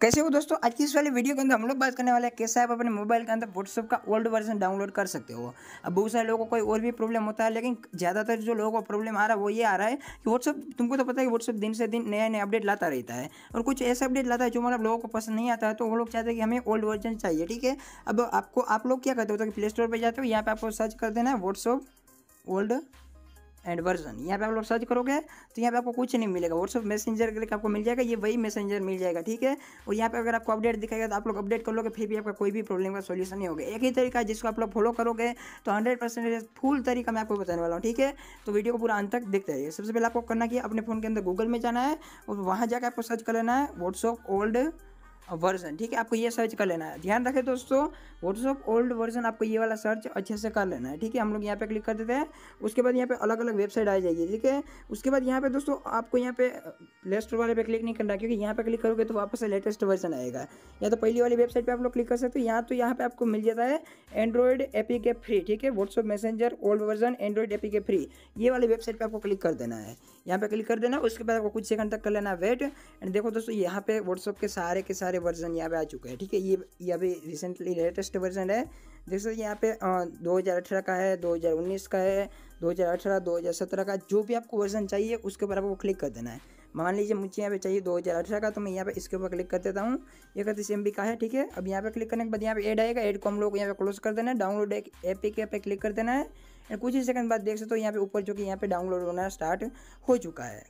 कैसे हो दोस्तों आज की इस वाले वीडियो के अंदर हम लोग बात करने वाले हैं कैसे आप अपने मोबाइल के अंदर व्हाट्सअप का ओल्ड वर्जन डाउनलोड कर सकते हो अब बहुत सारे लोगों को कोई और भी प्रॉब्लम होता है लेकिन ज़्यादातर जो लोगों को प्रॉब्लम आ रहा है वो ये आ रहा है कि व्हाट्सअप तुमको तो पता है कि व्हाट्सअप दिन से दिन नया नया अपडेट लाता रहता है और कुछ ऐसे अपडेट लाता है जो मतलब लोगों को पसंद नहीं आता है तो वो लोग चाहते हैं कि हमें ओल्ड वर्जन चाहिए ठीक है अब आपको आप लोग क्या करते हो तो प्ले स्टोर पर जाते हो यहाँ पर आपको सर्च कर देना है व्हाट्सअप ओल्ड एंड वर्जन यहाँ पे आप लोग सर्च करोगे तो यहाँ पे आपको कुछ नहीं मिलेगा व्हाट्सअप मैसेंजर करके आपको मिल जाएगा ये वही मैसेंजर मिल जाएगा ठीक है और यहाँ पे अगर आपको अपडेट दिखाएगा तो आप लोग अपडेट कर लोगे फिर भी आपका कोई भी प्रॉब्लम का सोल्यूशन नहीं होगा एक ही तरीका जिसको आप लोग फॉलो करोगे तो हंड्रेड परसेंट फुल तरीका मैं आपको बताने वाला हूँ ठीक है तो वीडियो को पूरा अंत तक देखते रहिए सबसे पहले आपको करना कि अपने फ़ोन के अंदर गूगल में जाना है और वहाँ जाकर आपको सर्च कर लेना है व्हाट्सअप ओल्ड वर्जन ठीक है आपको ये सर्च कर लेना है ध्यान रखें दोस्तों व्हाट्सअप ओल्ड वर्जन आपको ये वाला सर्च अच्छे से कर लेना है ठीक है हम लोग यहाँ पे क्लिक कर देते हैं उसके बाद यहाँ पे अलग अलग वेबसाइट आ जाएगी ठीक है उसके बाद यहाँ पे दोस्तों आपको यहाँ पे प्ले uh, स्टोर वाले पे क्लिक नहीं करना क्योंकि यहाँ पे क्लिक करोगे तो वापस से लेटेस्ट वर्जन आएगा या तो पहली वाली वेबसाइट पर आप लोग क्लिक कर सकते हो यहाँ तो यहाँ पे आपको मिल जाता है एंड्रॉइड एपी के फ्री ठीक है WhatsApp messenger old version android app के फ्री ये वाली वेबसाइट पर आपको क्लिक कर देना है यहाँ पे क्लिक कर देना उसके बाद आपको कुछ सेकंड तक कर लेना वेट एंड देखो दोस्तों यहाँ पे व्हाट्सअप के सारे के सारे सारे वर्जन यहाँ पे आ चुके हैं ठीक है ये ये अभी रिसेंटली लेटेस्ट वर्जन है सकते यहाँ पे दो हज़ार अठारह का है दो हज़ार उन्नीस का है दो हज़ार अठारह दो हज़ार सत्रह का जो भी आपको वर्जन चाहिए उसके ऊपर आपको क्लिक कर देना है मान लीजिए मुझे यहाँ पे चाहिए दो हज़ार अठारह का तो मैं यहाँ पे इसके ऊपर क्लिक कर देता हूँ इकतीस एम बी का है ठीक है अब यहाँ पे क्लिक करने के बाद यहाँ पे एड आएगा एड को हम लोग यहाँ पे क्लोज कर देना है डाउनलोड एक एप के पे क्लिक कर देना है कुछ ही सेकंड बाद देख सकते हो यहाँ पे ऊपर जो कि यहाँ पे डाउनलोड होना स्टार्ट हो चुका है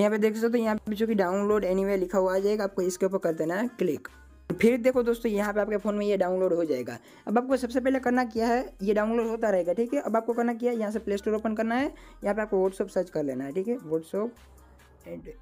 यहाँ पे देख सकते हो तो यहाँ पे जो कि डाउनलोड एनीवे लिखा हुआ आ जाएगा आपको इसके ऊपर कर देना है क्लिक फिर देखो दोस्तों यहाँ पे आपके फ़ोन में ये डाउनलोड हो जाएगा अब आपको सबसे पहले करना क्या है ये डाउनलोड होता रहेगा ठीक है अब आपको करना क्या है यहाँ से प्ले स्टोर ओपन करना है यहाँ पे आपको व्हाट्सअप सर्च कर लेना है ठीक है व्हाट्सअप एंड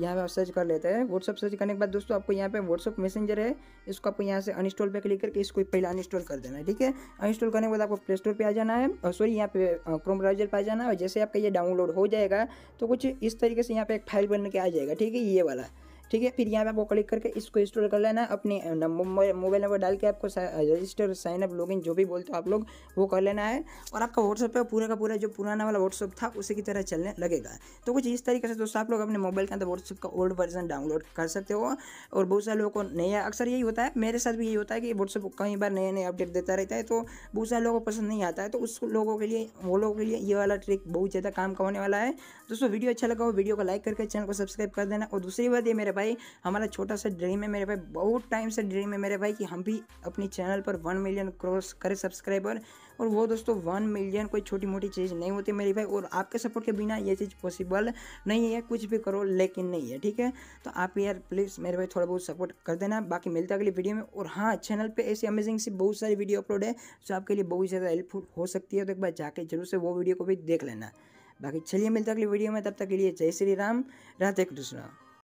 यहाँ पे आप सर्च कर लेते हैं व्हाट्सअप सर्च करने के बाद दोस्तों आपको यहाँ पे व्हाट्सअप मैसेंजर है इसको आपको यहाँ से अनस्टॉल पे क्लिक करके इसको पहले अनस्टॉल कर देना है ठीक है अनस्टॉल करने के बाद आपको प्ले स्टोर पर आ जाना है और सॉरी यहाँ पे क्रोम ब्राउजर पर आ जाना है और जैसे आपका ये डाउनलोड हो जाएगा तो कुछ इस तरीके से यहाँ पे एक फाइल बन के आ जाएगा ठीक है ये वाला ठीक है फिर यहाँ पे आपको क्लिक करके इसको इंस्टॉल कर लेना अपने मोबाइल नंबर डाल के आपको रजिस्टर साइनअप इन जो भी बोलते हो आप लोग वो कर लेना है और आपका व्हाट्सअप पर पूरा का पूरा जो पुराना वाला व्हाट्सअप था उसी की तरह चलने लगेगा तो कुछ इस तरीके से दोस्तों आप लोग अपने मोबाइल के अंदर व्हाट्सअप का ओल्ड वर्जन डाउनलोड कर सकते हो और बहुत सारे लोगों को नया अक्सर यही होता है मेरे साथ भी यही होता है कि व्हाट्सअप कई बार नए नए अपडेट देता रहता है तो बहुत सारे लोगों को पसंद नहीं आता है तो उस लोगों के लिए वो लोगों के लिए ये वाला ट्रिक बहुत ज़्यादा काम का होने वाला है दोस्तों वीडियो अच्छा लगा हो वीडियो को लाइक करके चैनल को सब्सक्राइब कर देना और दूसरी बात ये मेरे भाई हमारा छोटा सा ड्रीम है मेरे भाई बहुत टाइम से ड्रीम है मेरे भाई कि हम भी अपने चैनल पर वन मिलियन क्रॉस करें सब्सक्राइबर और वो दोस्तों वन मिलियन कोई छोटी मोटी चीज़ नहीं होती मेरे भाई और आपके सपोर्ट के बिना ये चीज़ पॉसिबल नहीं है कुछ भी करो लेकिन नहीं है ठीक है तो आप यार प्लीज़ मेरे भाई थोड़ा बहुत सपोर्ट कर देना बाकी मिलता अगली वीडियो में और हाँ चैनल पर ऐसी अमेजिंग सी बहुत सारी वीडियो अपलोड है जो आपके लिए बहुत ज़्यादा हेल्पफुल हो सकती है तो एक बार जाके जरूर से वो वीडियो को भी देख लेना बाकी चलिए मिलता अगली वीडियो में तब तक के लिए जय श्री राम राधे कृष्ण